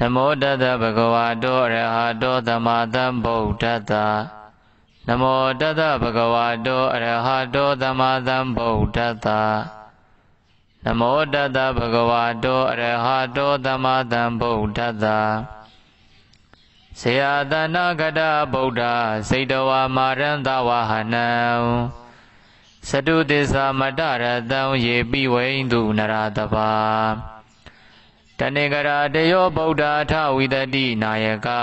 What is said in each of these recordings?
နမောတတဗဂဝါတောအရဟတောသမ္မာသမ္ဗုဒ္ဓတ္တနမောတတဗဂဝါတောအရဟတောသမ္မာသမ္ဗုဒ္ဓတ္တနမောတတဗဂဝါတောအရဟတောသမ္မာသမ္ဗုဒ္ဓတ္တဇေယသနာကတဗုဒ္ဓစိတ်တဝါမာရန္တဝဟနံသတုတ္တသမတရတံယေပိဝိန္ဒုနရတပါတဏိကရာတယောဗုဒ္ဓထဝိတတိနာယကာ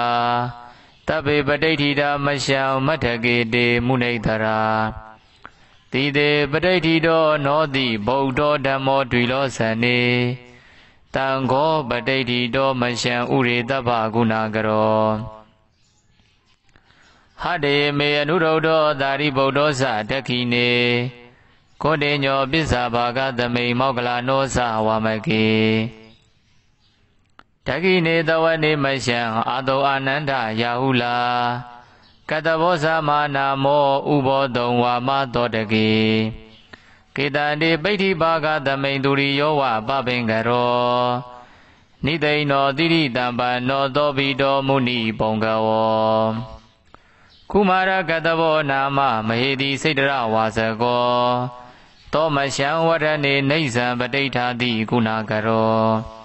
တပေပဋိဋ္ဌိတာမရှံမထကေတေမုနိတရာတိတေပဋိဋ္ဌိတောနောတိဗုဒ္ဓဓမ္မောတွီလောဇဏေတံဃောပဋိဋ္ဌိတောမရှံဥရေတဗ္ဗဂုဏကရောဟတေမေအနုရုဒ္ဓောသာရိဗုဒ္ဓောသတခိနေကိုတေညောပစ္စာဘာဂသမိန်မောကလာနောသဝမကေဓကိနေတဝနေမရှံအာတောအာနန္ဒယာဟုလာကတဘောဇာမာနာမောဥဘောတုံဝါမသောတကေကေတံတိပိဋိဘာဂသမိန်သူရိယောဝပပင်ကရောနိသိဏောတိရိတံပနောသောဘိတောမုဏိပုံကဝောကုမာရကတဘောနာမမဟေတိစိတ်တရဝါစကောသောမရှံဝရဏေနေဇံပဋိဌာတိကုဏကရော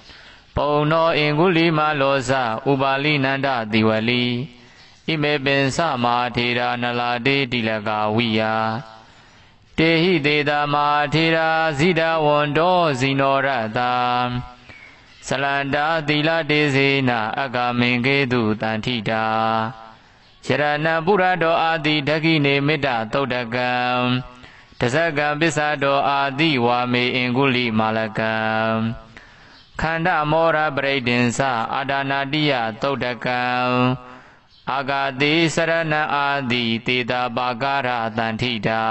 ပုံသောအင်ကုလိမလောဇဥပါလိနန္ဒတိဝလီဣမေပင်စမာထေရနလာတေတိလကဝိယာတေဟိတေတမာထေရာဇိတဝန္တောဇိနောရတာဇလန္တာသီလတေစေနာအကမင်ကေတုတန်ထိတာယရဏပုရတောအာတိဓကိနေမေတ္တသုတ်တကံတဇကံပစ္စတောအာတိဝါမေအင်ကုလိမာလကံခန္ဓာမောရပရိဒိဉ္စအာဒာနာတိယသုတ်တကံအာဂတိစရဏအာတိတေတာပါကာရတန်ထိတာ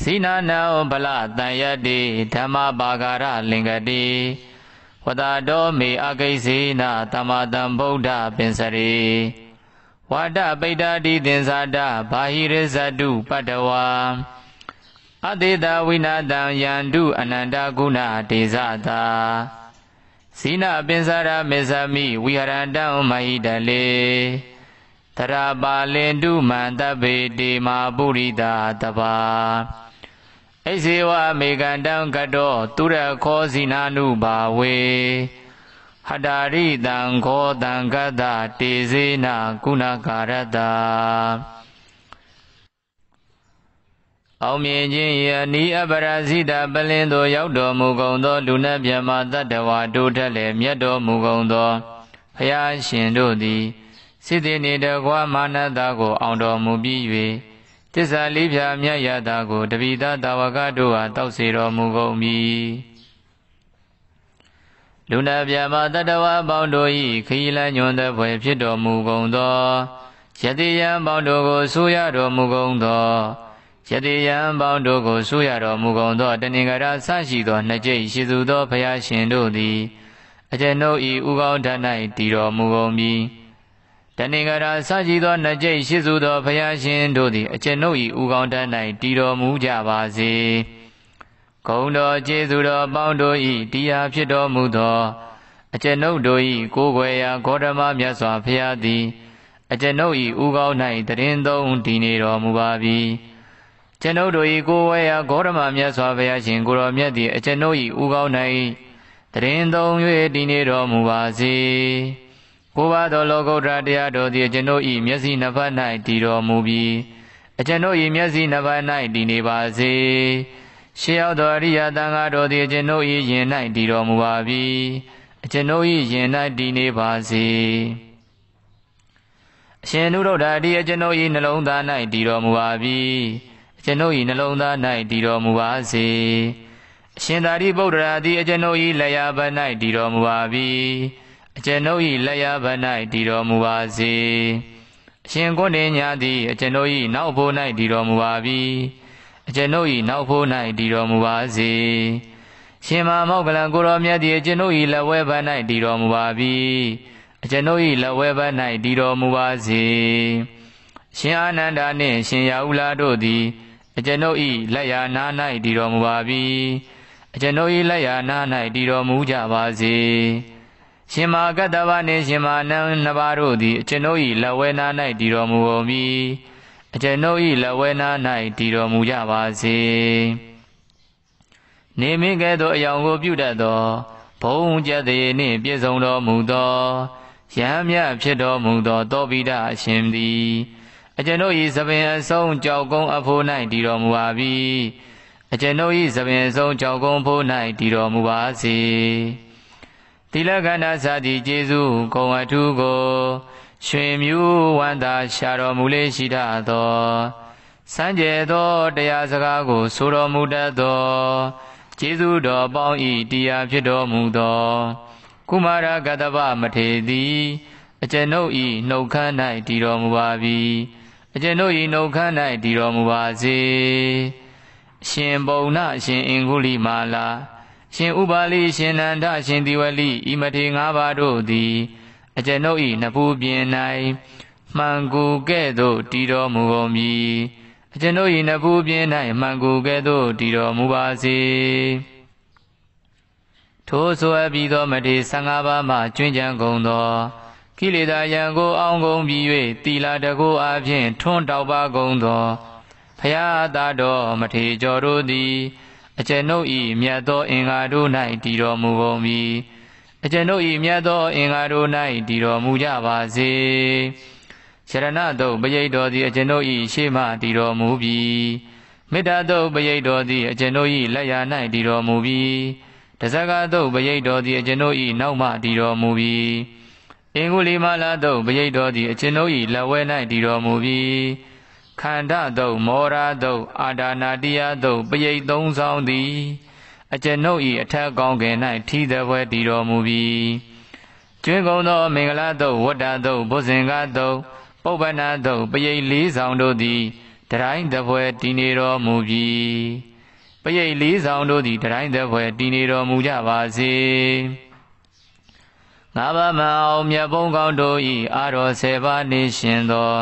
စိနာနံဗလတန်ယတိဓမ္မပါကာရလင်္ကတိဝတာတောမေအကိစေနာတမတံဗုဒ္ဓပင်စရိဝါဒပိတ္တာတိသင်္ဇာတဘာဟိရဇတုပတ္တဝါအတေတာဝိနာတံယန္တုအနန္တကုဏတေဇတာဇိနာပင်စာရမေဇမိဝိဟရတံမဟိတလေတရာပါလင်တုမန္တပေတိမာပုရိတာတပါအိဇေဝမေကန္တံကတော သူရခောဇိနာနုဘာဝေ ဟတာရိတံခောတံကတတေဇေနာကုဏကာရတာအောင်မြင်ခြင်းယနီအပရာဇိတာပလင်သို့ရောက်တော်မူကုန်သောလူနှင့်မြမတတ္တဝါတို့ထက်လည်းမြတ်တော်မူကုန်သောဖျားရှင်တို့သည်စိတ္တနေတကွာမာနတာကိုအောင်တော်မူပြီး၍တစ္ဆာလေးဖြာမြတ်ရတာကို တပိသတာဝကတို့အားတောက်စေတော်မူကုန်မည်လူနာပြမတတဝါပေါင်းတို့၏ခီလညွန်တဲ့ဘွယ်ဖြစ်တော်မူကုန်သောယတိယံပေါင်းတို့ကိုဆူရတော်မူကုန်သောယတိယံပေါင်းတို့ကိုဆူရတော်မူကုန်သောတဏိကရဆရှိသောနှစ်ကြိမ်ရှိသူသောဘုရားရှင်တို့သည်အကျွန်ုပ်ဤဥကောင်းထ၌တည်တော်မူကုန်ပြီတဏိကရဆရှိသောနှစ်ကြိမ်ရှိသူသောဘုရားရှင်တို့သည်အကျွန်ုပ်ဤဥကောင်းထ၌တည်တော်မူကြပါစေဂုံတော်ကျေးဇူးတော်ပေါင်းတို့ဤတရားဖြစ်တော်မူသောအကျွန်ုပ်တို့ဤကိုယ်ွယ်ရာဂေါတမမြတ်စွာဘုရားသည်အကျွန်ုပ်ဤဥကောင်း၌တရင်သုံးတည်နေတော်မူပါပြီ။ကျွန်ုပ်တို့၏ကိုဝဲရာဂေါရမမြတ်စွာဘုရားရှင်ကိုတော်မြတ်သည်အကျွန်ုပ်၏ဥကောင်း၌တရင်သုံး၍တည်နေတော်မူပါစေကိုပါသောလောကုတ္တရာတရားတို့သည်အကျွန်ုပ်၏မျက်စိနှစ်ဖက်၌တည်တော်မူပြီးအကျွန်ုပ်၏မျက်စိနှစ်ဖက်၌တည်နေပါစေရှေးရောက်သောအရိယာတန်ခါတို့သည်အကျွန်ုပ်၏ယင်၌တည်တော်မူပါပြီအကျွန်ုပ်၏ယင်၌တည်နေပါစေအရှင်နုရုဒ္ဓတိအကျွန်ုပ်၏နှလုံးသား၌တည်တော်မူပါပြီကျွန်ုပ်၏နှလုံးသား၌တည်တော်မူပါစေ။အရှင်သာရိပုတ္တရာသည် အကျွန်ုပ်၏လက်ရာဘက်၌တည်တော်မူပါပြီ။အကျွန်ုပ်၏လက်ရာဘက်၌တည်တော်မူပါစေ။အရှင်ကိုနေညာသည် အကျွန်ုပ်၏နောက်ဖို့၌တည်တော်မူပါပြီ။အကျွန်ုပ်၏နောက်ဖို့၌တည်တော်မူပါစေ။ရှင်မမောကလံကိုတော်မြတ်သည်အကျွန်ုပ်၏လက်ဝဲဘက်၌တည်တော်မူပါပြီ။အကျွန်ုပ်၏လက်ဝဲဘက်၌တည်တော်မူပါစေ။ရှင်အာနန္ဒာနှင့်ရှင်ရာဟုလာတို့သည်အကျွန်ုပ်ဤလက်ရာနာ၌တည်တော်မူပါပြီအကျွန်ုပ်ဤလက်ရာနာ၌တည်တော်မူကြပါစေရှင်မာကတ္တဗနှင့်ရှင်မာနံနှစ်ပါးတို့သည်အကျွန်ုပ်ဤလက်ဝဲနာ၌တည်တော်မူကုန်ပြီအကျွန်ုပ်ဤလက်ဝဲနာ၌တည်တော်မူကြပါစေနေမင်းကဲ့သို့အယောင်ကိုပြုတတ်သောဘုံကျက်သည်နှင့်ပြည့်စုံတော်မူသောယံမြဖြစ်တော်မူသောသောပိဒအရှင်သည်အကျွန်ုပ်၏သပင်အဆုံးကြောက်ကုန်းအဖိုး၌တည်တော်မူပါပြီအကျွန်ုပ်၏သပင်အဆုံးကြောက်ကုန်းဖိုး၌တည်တော်မူပါစေသီလကန္နာစာတိကျေးဇူးကုံအထူးကိုရွှင်မြူးဝန္တာရှာတော်မူလေးရှိတတ်သောစံကြဲသောတရားစကားကိုဆိုတော်မူတတ်သောကျေးဇူးတော်ပေါင်းဤတရားဖြစ်တော်မူသောကုမာရကတ္တဗမထေတိအကျွန်ုပ်ဤနှုတ်ခမ်း၌တည်တော်မူပါပြီ။အကျွန်ုပ်ဤနှုတ်ခမ်း၌တည်တော်မူပါစေအရှင်ဘုံနာအရှင်အင်ကုလိမာလာအရှင်ဥပါလိရှင်နန္ဒအရှင်တိဝလိဤမထေငါးပါးတို့သည် အကျွန်ုပ်ဤနှဖူးပြင်၌မှန်ကိုကဲ့သို့တည်တော်မူကုန်မည်အကျွန်ုပ်ဤနှဖူးပြင်၌မှန်ကိုကဲ့သို့တည်တော်မူပါစေထိုးဆိုအပ်ပြီးသောမထေ15ပါးမှကျွင်းကြံကုန်သောကိလေသာယံကိုအောင်ကုန်ပြီး၍တီလာတကူအပြင်ထွန်းတောက်ပါကုန်သောဖရာသာတော်မထေကျော်တို့သည်အကျွန်ုပ်ဤမြတ်သော အင်္ဂါတို့၌တည်တော်မူကုန်ပြီအကျွန်ုပ်ဤမြတ်သောအင်္ဂါတို့၌တည်တော်မူကြပါစေရဏတုတ်ပရိတ်တော်သည်အကျွန်ုပ်ဤရှေ့မှတည်တော်မူပြီမေတ္တာတုတ်ပရိတ်တော်သည်အကျွန်ုပ်ဤလက်ရာ၌တည်တော်မူပြီတဇဂတုတ်ပရိတ်တော်သည်အကျွန်ုပ်ဤနောက်မှ တည်တော်မူပြီအင်္ဂုလိမလာတုတ်ပရိတ်တော်သည်အချင်းတို့၏လက်ဝဲ၌တည်တော်မူပြီးခန္ဓာတုတ်မောရာတုတ်အာဒါနာတိယတုတ်ပရိတ်သုံးဆောင်သည်အကျွန်ုပ်၏အထက်ကောင်းကင်၌ထီးသည်ဘွယ်တည်တော်မူပြီးကျွင်းကုန်သောမင်္ဂလာတုတ်ဝတ္တတုတ်ဘုဇင်္ဂတုတ်ပုပ္ပနာတုတ်ပရိတ်လေးဆောင်တို့သည်တတိုင်းသည်ဘွယ်တည်နေတော်မူပြီးပရိတ်လေးဆောင်တို့သည်တတိုင်းသည်ဘွယ်တည်နေတော်မူကြပါစေ။ငါးပါးမအောင်မြတ်ဘုန်းကောင်းတို့ဤအာရောဆေပါနေရှင်သော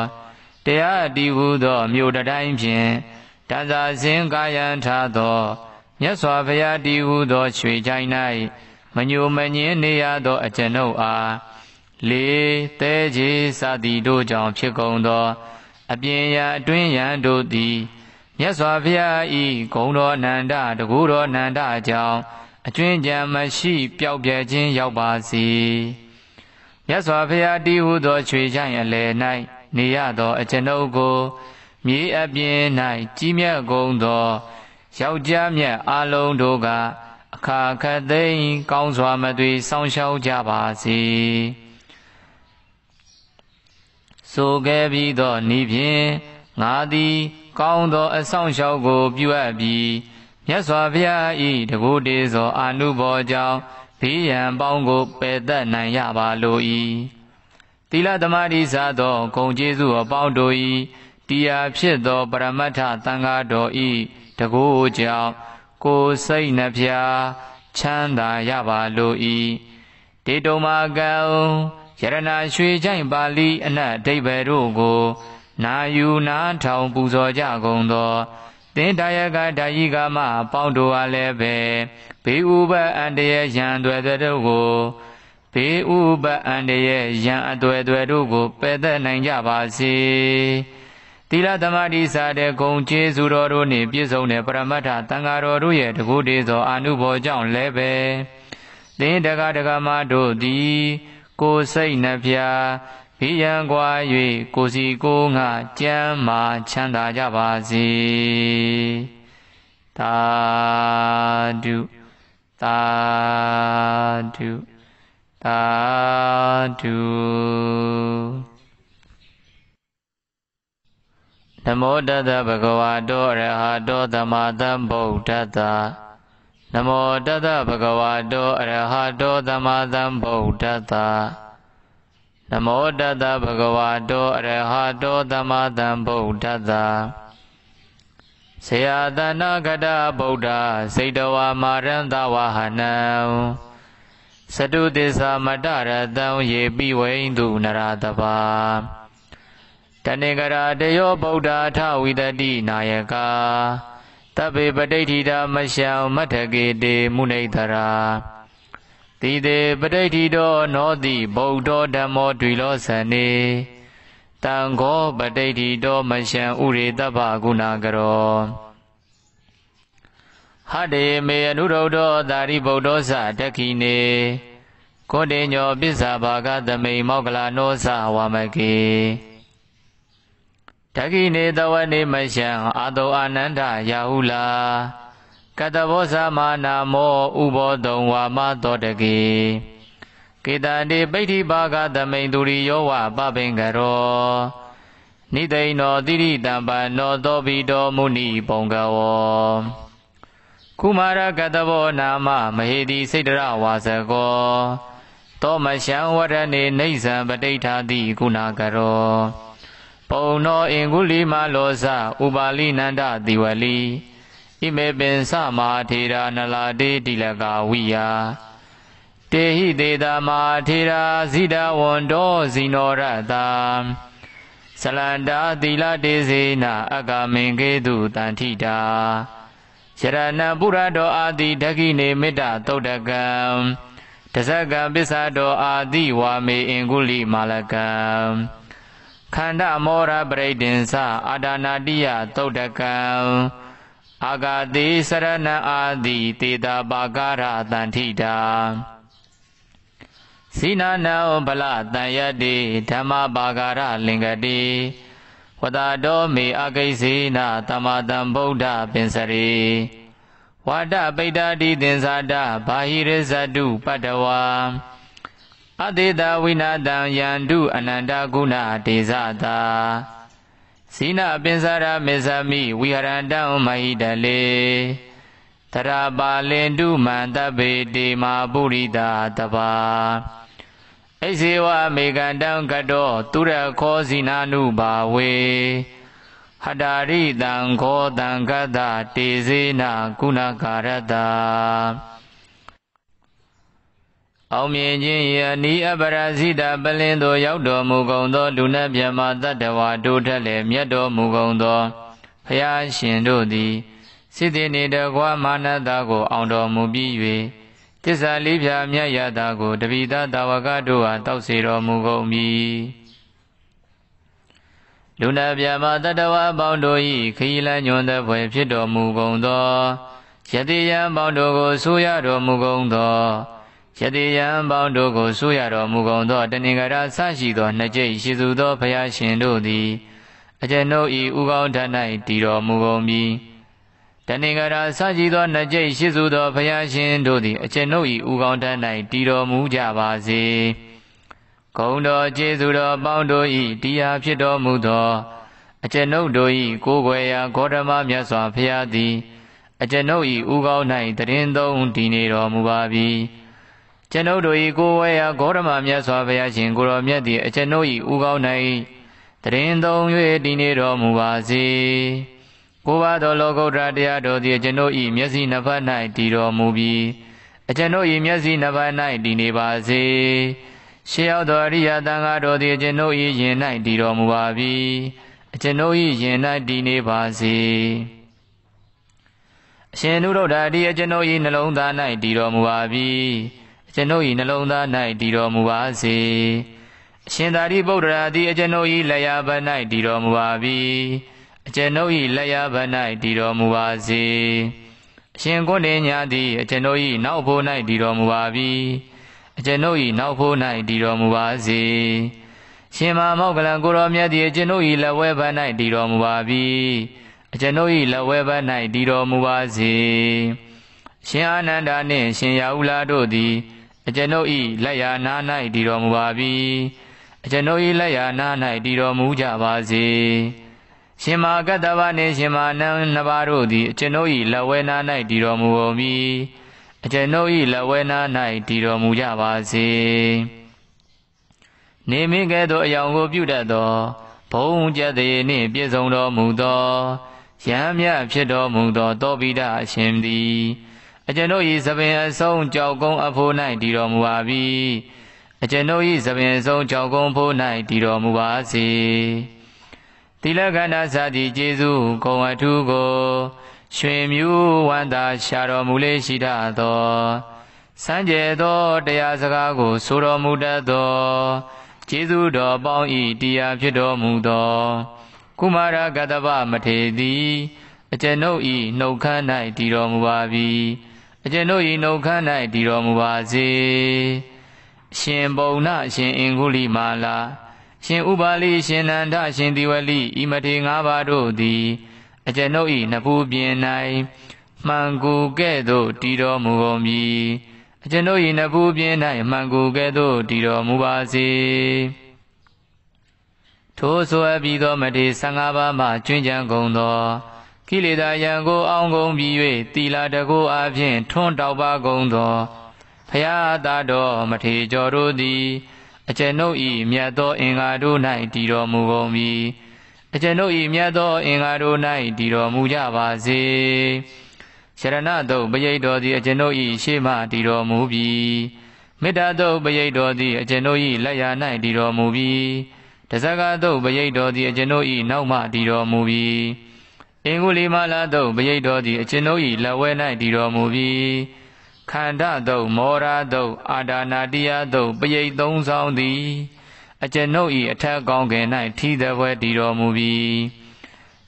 တရားတည်ဟူသော မြို့တတိုင်းဖြင့်တန်စာစင်ကာယံထားသောမြတ်စွာဘုရားတည်ဟူသောရွှေချိုင်း၌မညိုမငင်းနေရသောအကျွန်ုပ်အားလေတဲကြီးစသည်တို့ကြောင့်ဖြစ်ကုန်သော အပြင်ရာအတွင်းရန်တို့သည်မြတ်စွာဘုရားဤဂုံတော်အနန္တတကူတော်အနန္တအကြောင်းအကျွင်းကြံမရှိပျောက်ပြဲခြင်းရောက်ပါစေမြတ်စွာဘုရားတည်ဟူသောချွေချိုင်အလယ်၌နေရသောအကျွန်ုပ်ကိုမြေအပြင်၌ကြီးမြတ်ကုန်သောယောက်ျားမြတ်အလုံးတို့ကအခါခတ်သိမ်းကောင်းစွာမသွေဆောင်းရှောက်ကြပါစေဆိုခဲ့ပြီးသောဤဖြင့်ငါသည် ကောင်းသော အဆောင်ရှောက်ကိုပြုအပ်ပြီးမြတ်စွာဘုရားဤတကူတေဇောအာနုဘောကြောင့်ဘိယံပေါင်းကိုပယ်တတ်နိုင်ရပါလို၏သီလသမာဓိစသောဂုံကျေးဇူးအပေါင်းတို့၏တရားဖြစ်သောပရမတ္ထသံဃာတော်ဤတကူကြောင့်ကိုယ်စိတ်နှဖျားချမ်းသာရပါလို၏တေတုံမာကံယရနာရွှေချိုင်ပါဠိအနတ်အဓိပ္ပာယ်တို့ကိုနာယူနာထောင်ပူဇော်ကြကုန်သောသင်္တာယကဓာယိကမပေါင်းတို့အားလည်းပဲဘေးဥပအန္တရယံတွေတို့ကိုဘေးဥပအန္တရယံအတွေတို့ကိုပယ်သက်နိုင်ကြပါစေသီလသမာဓိစာတဲ့ဂုံကျေးဇူးတော်တို့နှင့်ပြည့်စုံတဲ့ပရမတ္ထသံဃာတော်တို့ရဲ့တကုတေသောအာနုဘော်ကြောင့်လည်းပဲသင်တကားတကားမတို့သည်ကိုယ်စိတ်နှဖျားဘေးရန်ကွာ၍ကိုစီကိုငါကြမ်းမာ ချမ်းသာကြပါစေတာဓုတာဓုတာဓုနမောတတဗဂဝါတောအရဟတောသမ္မာသမ္ဗုဒ္ဓတ္တနမောတတဗဂဝါတောအရဟတောသမ္မာသမ္ဗုဒ္ဓတ္တနမောတတဗဂဝါတောအရဟတောသမ္မာသမ္ဗုဒ္ဓတ္တဆေယတနာကတဗုဒ္ဓစိတ်တဝါမာရန္တဝဟနံစတုတစ္ဆာမတရတံယေပိဝိန္ဒုနရတပါတဏိကရာတယောဗုဒ္ဓထဝိတတိနာယကာတဗ္ဗေပဋိဋ္ဌိတာမရှံမထကေတေမုနိတရာတိတေပဋိဋ္ဌိတောနောတိဗုဒ္ဓောဓမ္မောတွီလောဇဏေတံခောပဋိဋ္ဌိတောမရှံဥရေတဗ္ဗဂုဏကရောဟတေမေအနုရုဒ္ဓောသာရိဗုဒ္ဓောသတခိနေကိုတေညောပစ္စာဘာဂသမိန်မောကလာနောသဝမကေတခိနေတဝနေမရှံအာတောအာနန္ဒယာဟုလာကတဘောဇာမာနာမောဥဘောတုံဝါမသောတကေကေတန္တိပိဋိပါကသမိန်သူရိယောဝပပင်ကရောနိသိဏောတိရိတံပါနောသောပိတောမုဏိပုံကဝောကုမာရကတဘောနာမမဟေတိစိတ်တရဝါစကော သောမရှံဝရဏေနေဇံပဋိဌာတိကုဏကရောပုံနောအင်ကုလီမလောဇဥပါလိနန္ဒတိဝလီဣမေပင်စမဟာထေရနလာတိတိလကဝိယာတေဟိတေတာမဟာထေရဇိတဝန္တောဇိနောရတာဇလန္တာသီလတေစေနာအကမင်ကေတုတန်ထိတာယရဏပုရတောအာတိဓကိနေမေတ္တသုတ်တကံတဇကံပစ္စတော အာတိဝါမေအင်္ဂုလိမာလကံခန္ဓာမောရပရိဒိဉ္စအာဒါနာတိယသုတ်တကံအာဂတိစရဏအာတိတေတာပါကာရတန်ထိတာစိနာနောဗလတန်ယတိဓမ္မပါကာရလင်္ကတိဝတာတော်မေအကိစေနာတမတံဗုဒ္ဓပင်စရိဝါဒပိတာတိသင်္ဇာတဘာဟိရဇတုပတ္တဝါအတေတဝိနာတံယန္တုအနန္တကုဏဒေဇတာစိနပင်္စရာမေဇမိဝိဟရတံမဟိတလေတရာပါလင်တုမန္တပေတိမာပုရိတာတပါအိစေဝမေကန္တံကတော သူရခောစိနာနုဘာဝေ ဟတာရိတံခောတံကတတေဇေနကုဏကာရတ္တအောင်မြင်ခြင်းယနီအပရာဇိတပလင်းသို့ရောက်တော်မူကုန်သောလူနှင့်မြမတတ္တဝါတို့ထက်လည်းမြတ်တော်မူကုန်သောဖျားရှင်တို့သည်စိတ္တိနေတကွာမာနတာကို အောင်တော်မူပြီး၍တစ္ဆာလေးဖြာမြတ်ရတာကို တပိသတာဝကတို့အားတောက်စေတော်မူကုန်မည်လူနာပြမတတဝါပေါင်းတို့၏ခီလညွန်သက်ဖွယ်ဖြစ်တော်မူကုန်သောယတိယံပေါင်းတို့ကိုဆူရတော်မူကုန်သောယတိယံပေါင်းတို့ကိုဆူရတော်မူကုန်သောတဏိကရဆရှိသောနှစ်ကြိမ်ရှိစုသောဘုရားရှင်တို့သည်အကျွန်ုပ်ဤဥကောင်းထ၌တည်တော်မူကုန်ပြီတဏိကရဆရှိသောနှစ်ကြိမ်ရှိစုသောဘုရားရှင်တို့သည်အကျွန်ုပ်ဤဥကောင်းထ၌တည်တော်မူကြပါစေဂုံတော်ကျေးဇူးတော်ပေါင်းတို့ဤတရားဖြစ်တော်မူသောအကျွန်ုပ်တို့ဤကိုယ်ွယ်ရာဂေါတမမြတ်စွာဘုရားသည်အကျွန်ုပ်ဤဥကောင်း၌တည်ရင်သုံးတည်နေတော်မူပါပြီ။ကျွန်ုပ်တို့၏ကိုဝဲရာဂေါရမမြတ်စွာဘုရားရှင်ကိုရောမြတ်သည်အကျွန်ုပ်၏ဥကောင်း၌တရင်သုံး၍တည်နေတော်မူပါစေ။ကိုပါသောလောကုတ္တရာတရားတို့သည်အကျွန်ုပ်၏မျက်စိနှစ်ဖက်၌တည်တော်မူပြီးအကျွန်ုပ်၏မျက်စိနှစ်ဖက်၌တည်နေပါစေ။ရှေးရောက်သောအရိယာသံဃာတို့သည်အကျွန်ုပ်၏ယင်၌တည်တော်မူပါပြီ။အကျွန်ုပ်၏ယင်၌တည်နေပါစေ။ရှင်နုရုဒ္ဓာတိအကျွန်ုပ်၏နှလုံးသား၌တည်တော်မူပါပြီကျွန်ုပ်၏နှလုံးသား၌တည်တော်မူပါစေ။အရှင်သာရိပုတ္တရာသည် အကျွန်ုပ်၏လက်ရဘ၌တည်တော်မူပါပြီ။အကျွန်ုပ်၏လက်ရဘ၌တည်တော်မူပါစေ။အရှင်ကိုနေညာသည်အကျွန်ုပ်၏နောက်ဖို့၌တည်တော်မူပါပြီ။အကျွန်ုပ်၏နောက်ဖို့၌တည်တော်မူပါစေ။ရှင်မမောကလံကိုရောမြတ်သည်အကျွန်ုပ်၏လက်ဝဲဘ၌တည်တော်မူပါပြီ။အကျွန်ုပ်၏လက်ဝဲဘ၌တည်တော်မူပါစေ။ရှင်အာနန္ဒာနှင့်ရှင်ရာဟုလာတို့သည်အကျွန်ုပ်ဤလက်ရာနာ၌တည်တော်မူပါပြီအကျွန်ုပ်ဤလက်ရာနာ၌တည်တော်မူကြပါစေ ရှင်မာကတ္တဗနှင့်ရှင်မာနံနှစ်ပါးတို့သည်အကျွန်ုပ်ဤလက်ဝဲနာ၌တည်တော်မူပုံမီအကျွန်ုပ်ဤလက်ဝဲနာ၌တည်တော်မူကြပါစေနေမိကဲ့သို့အယောင်ကိုပြုတတ်သောဘုံကျက်သည်နှင့်ပြည့်စုံတော်မူသောယံမြဖြစ်တော်မူသောတောပိဒအရှင်သည်အကျွန်ုပ်၏သပင်အဆုံးကြောက်ကုန်းအဖိုး၌တည်တော်မူပါပြီအကျွန်ုပ်၏သပင်အဆုံးကြောက်ကုန်းဖိုး၌တည်တော်မူပါစေသီလကန္တစာတိကျေးဇူးဂုံအထူးကို ရွှင်မြူဝန္တာရှာတော်မူလေရှိတတ်သောစံကြဲသော တရားစကားကိုဆိုတော်မူတတ်သောကျေးဇူးတော်ပေါင်းဤတရားဖြစ်တော်မူသောကုမာရကတ္တဗမထေတိအကျွန်ုပ်ဤနှုတ်ခမ်း၌တည်တော်မူပါပြီ။အကျွန်ုပ်ဤနှုတ်ခမ်း၌တည်တော်မူပါစေ။ရှင်ပုံနာရှင်အင်္ဂုလိမာလာရှင်ဥပါလိရှင်နန္ဒရှင်တိဝလိဤမထေငါးပါးတို့သည် အကျွန်ုပ်ဤနှစ်ဖူးပြင်၌မှန်ကိုကဲ့သို့ တည်တော်မူကုန်မည်။အကျွန်ုပ်ဤနှစ်ဖူးပြင်၌မှန်ကိုကဲ့သို့တည်တော်မူပါစေ။ထိုဆိုအပ်ပြီးသောမထေ15ပါးမှကျွင်းကြံကုန်သောကိလေသာယံကိုအောင်ကုန်ပြီး၍တီလာတကိုအပြင်ထွန်းတောက်ပါကုန်သောဖရာသာတော်မထေကျော်တို့သည်အကျွန်ုပ်ဤမြတ်သော အင်္ဂါတို့၌တည်တော်မူကုန်ပြီအကျွန်ုပ်ဤမြတ်သောအင်္ဂါတို့၌တည်တော်မူကြပါစေရဏတုတ်ပရိတ်တော်သည်အကျွန်ုပ်ဤရှေ့မှတည်တော်မူပြီမေတ္တာတုတ်ပရိတ်တော်သည်အကျွန်ုပ်ဤလက်ရာ၌တည်တော်မူပြီတဇဂတုတ်ပရိတ်တော်သည်အကျွန်ုပ်ဤနောက်မှတည်တော်မူပြီအင်္ဂုလိမလာတုတ်ပရိတ်တော်သည်အကျွန်ုပ်၏လက်ဝဲ၌တည်တော်မူပြီးခန္ဓာတုတ်မောရာတုတ်အာဒါနာတိယတုတ်ပရိတ်သုံးဆောင်သည်အကျွန်ုပ်၏အထက်ကောင်းကင်၌ထီးသည်ဘွယ်တည်တော်မူပြီး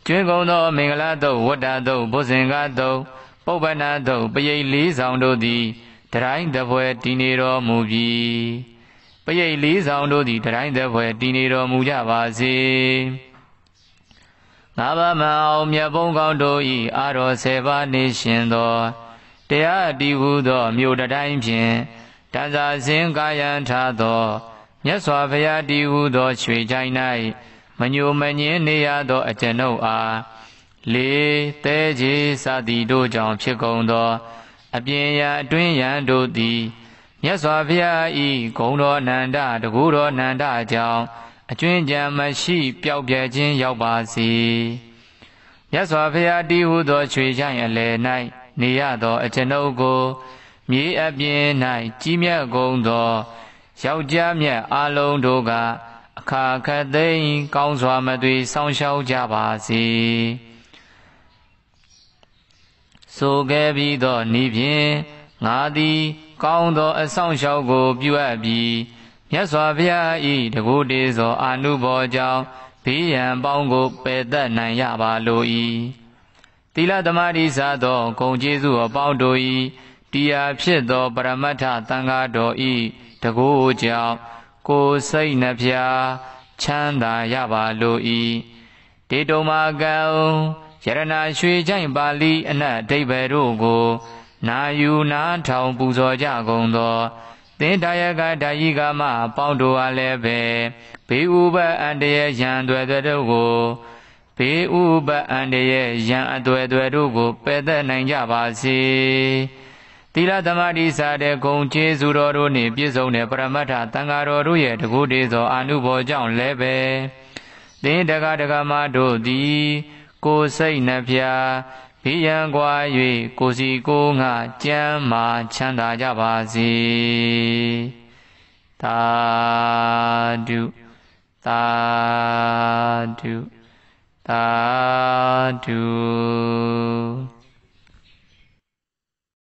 ကျွင်းကုန်သောမင်္ဂလာတုတ်ဝတ္တတုတ်ဘုဇင်္ဂတုတ်ပုပ္ပနာတုတ်ပရိတ်လေးဆောင်တို့သည်တတိုင်းသည်ဘွယ်တည်နေတော်မူပြီးပရိတ်လေးဆောင်တို့သည်တတိုင်းသည်ဘွယ်တည်နေတော်မူကြပါစေ။ငါးပါးမအောင်မြတ်ဘုန်းကောင်းတို့ဤအာရောစေပါနေရှင်သောတရားအတီဟုသော မြို့တတိုင်းဖြင့်တန်စာစင်ကာယံထားသောမြတ်စွာဘုရားတည်ဟုသောရွှေချိုင်း၌မညိုမငင်းနေရသောအကျွန်ုပ်အားလေတဲကြီးစသည်တို့ကြောင့်ဖြစ်ကုန်သော အပြင်ရအတွင်းရန်တို့သည်မြတ်စွာဘုရား၏ဂုံတော်အနန္တတကူတော်အနန္တကြောင့်အကျွင်းကြံမရှိပျောက်ပြဲခြင်းရောက်ပါစေမြတ်စွာဘုရားတည်ဟူသောချွေချိုင်အလယ်၌နေရသောအကျွန်ုပ်ကို မြေအပြင်၌ကြီးမြတ်ကုန်သောယောက်ျားမြတ်အလုံးတို့ကအခါခတ်သိမ်းကောင်းစွာမသွေဆောင်းရှောက်ကြပါစေဆိုခဲ့ပြီးသောဤဖြင့်ငါသည်ကောင်းသော အဆောင်ရှောက်ကိုပြုအပ်ပြီးမြတ်စွာဘုရားဤတကူတေဇောအာနုဘောကြောင့်ဘိယံပေါင်းကိုပယ်တတ်နိုင်ရပါလို၏သီလသမารိစာသောဂုံကျေးဇူးအပေါင်းတို့၏တရားဖြစ်သောပရမတ္ထသံဃာတော်ဤတကူကြောင့်ကိုယ်စိတ်နှဖျားချမ်းသာရပါလို၏ဒေတုမာကံယရနာရွှေချိုင်ပါဠိအနတ်အဓိပ္ပာယ်တို့ကို နာယူနာထောင်ပူဇော်ကြကုန်သောသင်္တာယကဓာယိကမအပေါင်းတို့အားလည်းပဲဘေဥပအန္တရယံသွဲသွဲတို့ကိုဘေဥပအန္တရယံအသွဲသွဲတို့ကိုပယ်သက်နိုင်ကြပါစေသီလသမာဓိစာတဲ့ဂုံကျေးဇူးတော်တို့နှင့်ပြည့်စုံတဲ့ပရမတ္ထသံဃာတော်တို့ရဲ့တကုတေသောအာနုဘော်ကြောင့်လည်းပဲသင်တကတကမတို့သည်ကိုယ်စိတ်နှဖျားဘေးရန်ကွာ၍ကိုစီကိုငါကြမ်းမာချမ်းသာကြပါစေတာဓုတာဓုတာဓု